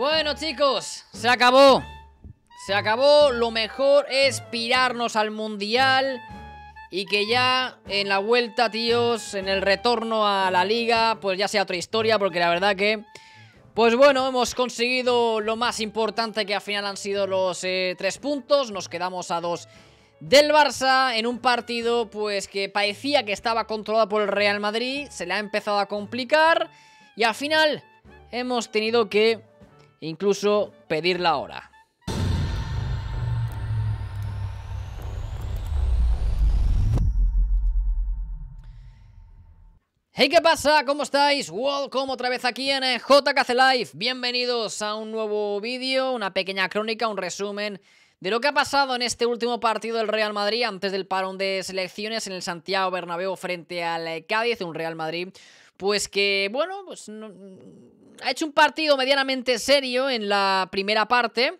Bueno chicos, se acabó Se acabó, lo mejor es pirarnos al mundial Y que ya en la vuelta tíos, en el retorno a la liga Pues ya sea otra historia porque la verdad que pues bueno, hemos conseguido lo más importante que al final han sido los eh, tres puntos. Nos quedamos a dos del Barça en un partido pues que parecía que estaba controlado por el Real Madrid. Se le ha empezado a complicar y al final hemos tenido que incluso pedir la hora. Hey, ¿qué pasa? ¿Cómo estáis? Welcome otra vez aquí en eh, JKC Live. Bienvenidos a un nuevo vídeo, una pequeña crónica, un resumen de lo que ha pasado en este último partido del Real Madrid antes del parón de selecciones en el Santiago Bernabéu frente al Cádiz, un Real Madrid pues que, bueno, pues no, ha hecho un partido medianamente serio en la primera parte.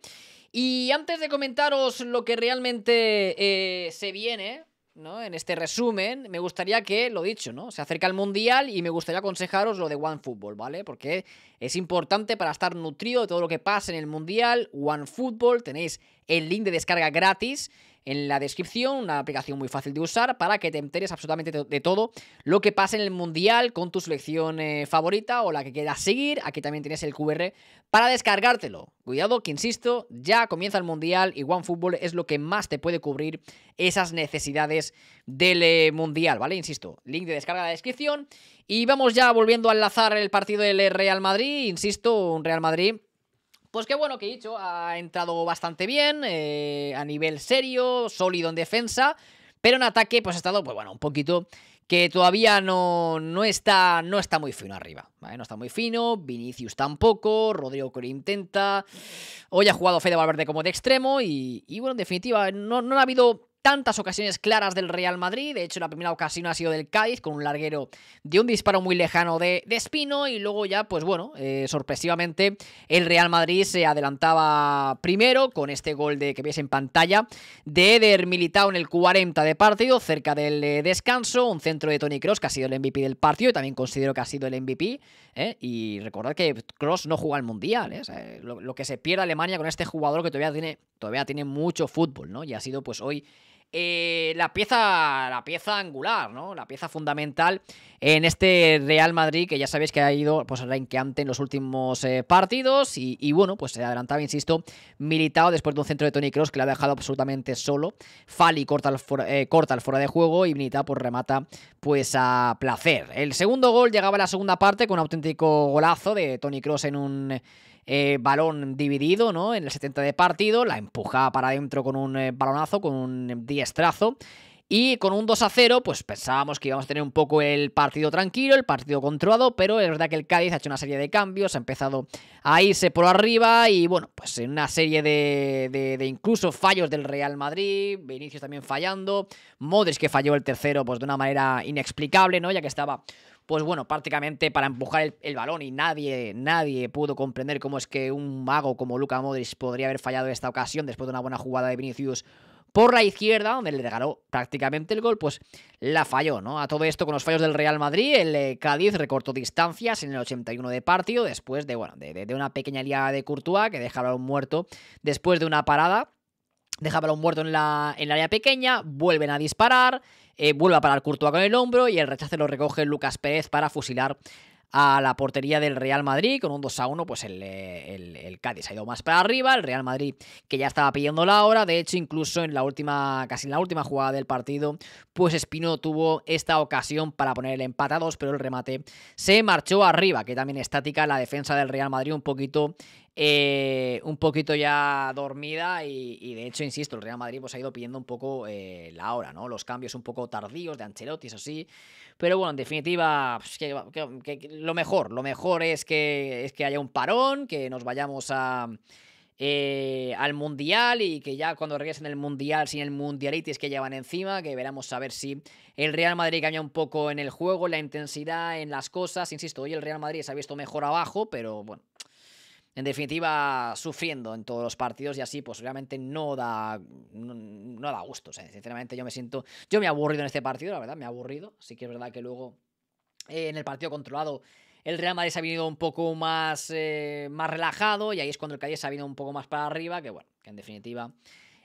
Y antes de comentaros lo que realmente eh, se viene, ¿no? En este resumen, me gustaría que, lo dicho, ¿no? Se acerca el Mundial y me gustaría aconsejaros lo de OneFootball, ¿vale? Porque es importante para estar nutrido de todo lo que pasa en el Mundial. OneFootball, tenéis el link de descarga gratis en la descripción, una aplicación muy fácil de usar para que te enteres absolutamente de todo lo que pasa en el Mundial con tu selección eh, favorita o la que quieras seguir. Aquí también tienes el QR para descargártelo. Cuidado que, insisto, ya comienza el Mundial y OneFootball es lo que más te puede cubrir esas necesidades del eh, Mundial, ¿vale? Insisto, link de descarga en la descripción. Y vamos ya volviendo a enlazar el partido del eh, Real Madrid, insisto, un Real Madrid pues qué bueno que he dicho, ha entrado bastante bien, eh, a nivel serio, sólido en defensa, pero en ataque pues ha estado, pues bueno, un poquito que todavía no, no, está, no está muy fino arriba, No está muy fino, Vinicius tampoco, Rodrigo que intenta, hoy ha jugado Fede Valverde como de extremo y, bueno, en definitiva, no, no ha habido tantas ocasiones claras del Real Madrid. De hecho, la primera ocasión ha sido del Cádiz, con un larguero de un disparo muy lejano de, Espino. Y luego ya, pues bueno, eh, sorpresivamente, el Real Madrid se adelantaba primero con este gol de que veis en pantalla de Eder Militao en el 40 de partido, cerca del eh, descanso. Un centro de Tony Cross, que ha sido el MVP del partido. Y también considero que ha sido el MVP. ¿eh? Y recordad que Cross no juega al Mundial. lo, que se pierde Alemania con este jugador que todavía tiene, todavía tiene mucho fútbol, ¿no? Y ha sido, pues hoy eh, la, pieza, la pieza angular, ¿no? La pieza fundamental en este Real Madrid, que ya sabéis que ha ido pues ranqueante en los últimos eh, partidos. Y, bueno, pues se adelantaba, insisto, militado después de un centro de Tony Cross que le ha dejado absolutamente solo. Fali corta el, eh, corta fuera de juego y militado pues remata pues a placer. El segundo gol llegaba a la segunda parte con un auténtico golazo de Tony Cross en un eh, balón dividido, ¿no? En el 70 de partido, la empujaba para adentro con un eh, balonazo, con un diestrazo. Y con un 2 a 0, pues pensábamos que íbamos a tener un poco el partido tranquilo, el partido controlado, pero es verdad que el Cádiz ha hecho una serie de cambios, ha empezado a irse por arriba y bueno, pues en una serie de, de, incluso fallos del Real Madrid, Vinicius también fallando, Modric que falló el tercero pues de una manera inexplicable, ¿no? Ya que estaba pues bueno, prácticamente para empujar el, balón y nadie, nadie pudo comprender cómo es que un mago como Luca Modric podría haber fallado esta ocasión después de una buena jugada de Vinicius por la izquierda, donde le regaló prácticamente el gol, pues la falló, ¿no? A todo esto con los fallos del Real Madrid, el eh, Cádiz recortó distancias en el 81 de partido, después de, bueno, de, una pequeña liada de Courtois que dejaron muerto después de una parada deja el muerto en la, en área pequeña, vuelven a disparar, eh, vuelve a parar Courtois con el hombro y el rechazo lo recoge Lucas Pérez para fusilar a la portería del Real Madrid con un 2 a 1 pues eh, el, Cádiz ha ido más para arriba el Real Madrid que ya estaba pidiendo la hora de hecho incluso en la última casi en la última jugada del partido pues Espino tuvo esta ocasión para poner el empate a 2 pero el remate se marchó arriba que también estática la defensa del Real Madrid un poquito eh, un poquito ya dormida y, de hecho, insisto, el Real Madrid pues, ha ido pidiendo un poco eh, la hora, ¿no? Los cambios un poco tardíos de Ancelotti, eso sí. Pero bueno, en definitiva, pues, lo mejor, lo mejor es que, es que haya un parón, que nos vayamos a... Eh, al Mundial y que ya cuando regresen el Mundial, sin el Mundialitis que llevan encima, que veremos a ver si el Real Madrid cambia un poco en el juego, la intensidad, en las cosas. Insisto, hoy el Real Madrid se ha visto mejor abajo, pero bueno, en definitiva, sufriendo en todos los partidos y así, pues realmente no da, no, da gusto. sinceramente, yo me siento, yo me he aburrido en este partido, la verdad, me he aburrido. Sí que es verdad que luego eh, en el partido controlado el Real Madrid se ha venido un poco más, eh, más relajado y ahí es cuando el Cádiz se ha venido un poco más para arriba, que bueno, que en definitiva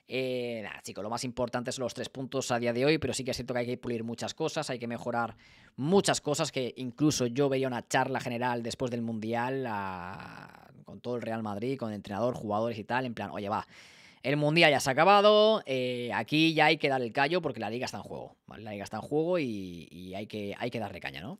eh, nada, chicos, lo más importante son los tres puntos a día de hoy, pero sí que es cierto que hay que pulir muchas cosas, hay que mejorar muchas cosas, que incluso yo veía una charla general después del Mundial ah, con todo el Real Madrid, con el entrenador, jugadores y tal, en plan, oye, va, el Mundial ya se ha acabado, eh, aquí ya hay que dar el callo porque la liga está en juego, La liga está en juego y, hay, que, hay que darle caña, ¿no?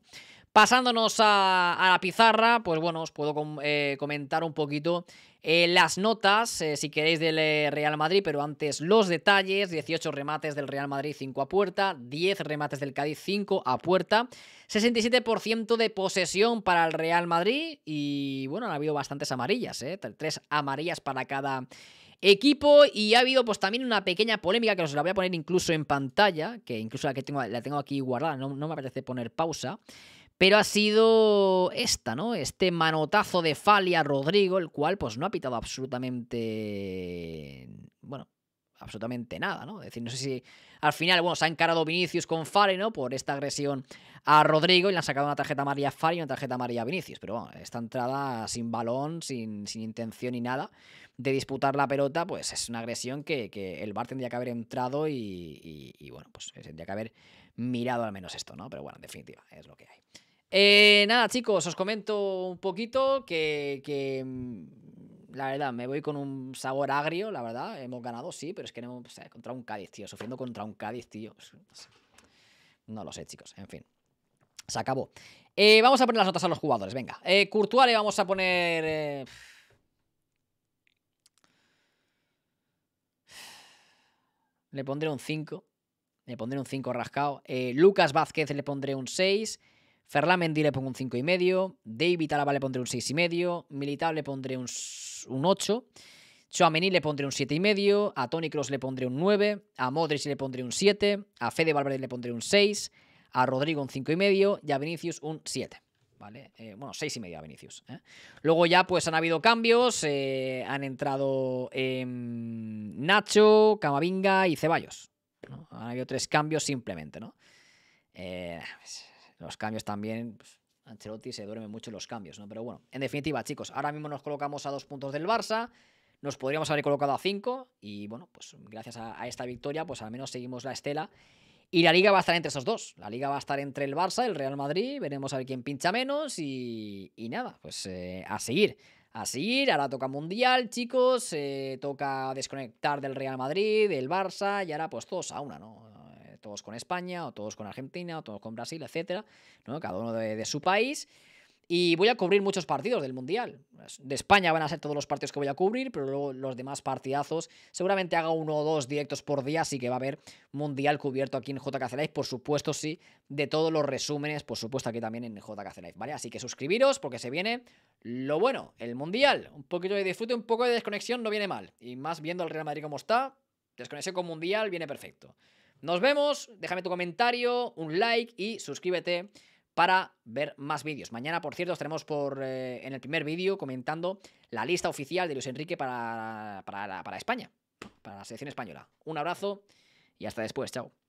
Pasándonos a, la pizarra, pues bueno, os puedo eh, comentar un poquito eh, las notas, si queréis, del Real Madrid, pero antes los detalles, 18 remates del Real Madrid, 5 a puerta, 10 remates del Cádiz, 5 a puerta, 67% de posesión para el Real Madrid y bueno, han habido bastantes amarillas, ¿eh? tres amarillas para cada equipo y ha habido pues también una pequeña polémica que os la voy a poner incluso en pantalla, que incluso la que tengo, la tengo aquí guardada, no, no me apetece poner pausa. Pero ha sido esta, ¿no? Este manotazo de Falia Rodrigo, el cual pues no ha pitado absolutamente... Bueno, absolutamente nada, ¿no? Es decir, no sé si al final, bueno, se ha encarado Vinicius con Fari, ¿no? Por esta agresión a Rodrigo y le han sacado una tarjeta amarilla a Fari y una tarjeta amarilla a Vinicius. Pero bueno, esta entrada sin balón, sin, intención ni nada de disputar la pelota, pues es una agresión que, el bar tendría que haber entrado y, y, bueno, pues tendría que haber mirado al menos esto, ¿no? Pero bueno, en definitiva, es lo que hay. Eh, nada, chicos, os comento un poquito que, que mm, la verdad, me voy con un sabor agrio, la verdad. Hemos ganado, sí, pero es que hemos contra un Cádiz, tío. Sufriendo contra un Cádiz, tío. No lo sé, chicos. En fin. Se acabó. Eh, vamos a poner las notas a los jugadores, venga. Eh, Courtois le vamos a poner... Eh, le pondré un 5. Le pondré un 5 rascado. Eh, Lucas Vázquez le pondré un 6. Ferlamendi le pongo un 5,5. David Alaba le pondré un 6,5. Militar le pondré un, 8. Chouameni le pondré un 7,5. A Tony Cross le pondré un 9. A Modric le pondré un 7. A Fede Valverde le pondré un 6. A Rodrigo un 5,5. Y a Vinicius un 7. ¿Vale? Eh, bueno, 6 y medio a Vinicius. ¿eh? Luego ya pues han habido cambios, eh, han entrado em, Nacho, Camavinga y Ceballos. Han habido tres cambios simplemente, ¿no? Pues, los cambios también, pues, Ancelotti se duerme mucho los cambios, ¿no? Pero bueno, en definitiva, chicos, ahora mismo nos colocamos a dos puntos del Barça, nos podríamos haber colocado a cinco y bueno, pues gracias a, esta victoria, pues al menos seguimos la estela. Y la liga va a estar entre esos dos. La liga va a estar entre el Barça, y el Real Madrid. Veremos a ver quién pincha menos. Y, nada, pues eh, a seguir. A seguir. Ahora toca Mundial, chicos. Eh, toca desconectar del Real Madrid, del Barça. Y ahora pues todos a una, ¿no? todos con España, o todos con Argentina, o todos con Brasil, etc. ¿no? Cada uno de, su país. Y voy a cubrir muchos partidos del Mundial. De España van a ser todos los partidos que voy a cubrir, pero luego los demás partidazos. Seguramente haga uno o dos directos por día, así que va a haber Mundial cubierto aquí en JKC Live, por supuesto, sí. De todos los resúmenes, por supuesto, aquí también en JKC Live, ¿vale? Así que suscribiros porque se viene lo bueno, el Mundial. Un poquito de disfrute, un poco de desconexión no viene mal. Y más viendo al Real Madrid como está, desconexión con Mundial viene perfecto. Nos vemos, déjame tu comentario, un like y suscríbete para ver más vídeos. Mañana, por cierto, estaremos por, eh, en el primer vídeo comentando la lista oficial de Luis Enrique para, para, para España, para la selección española. Un abrazo y hasta después, chao.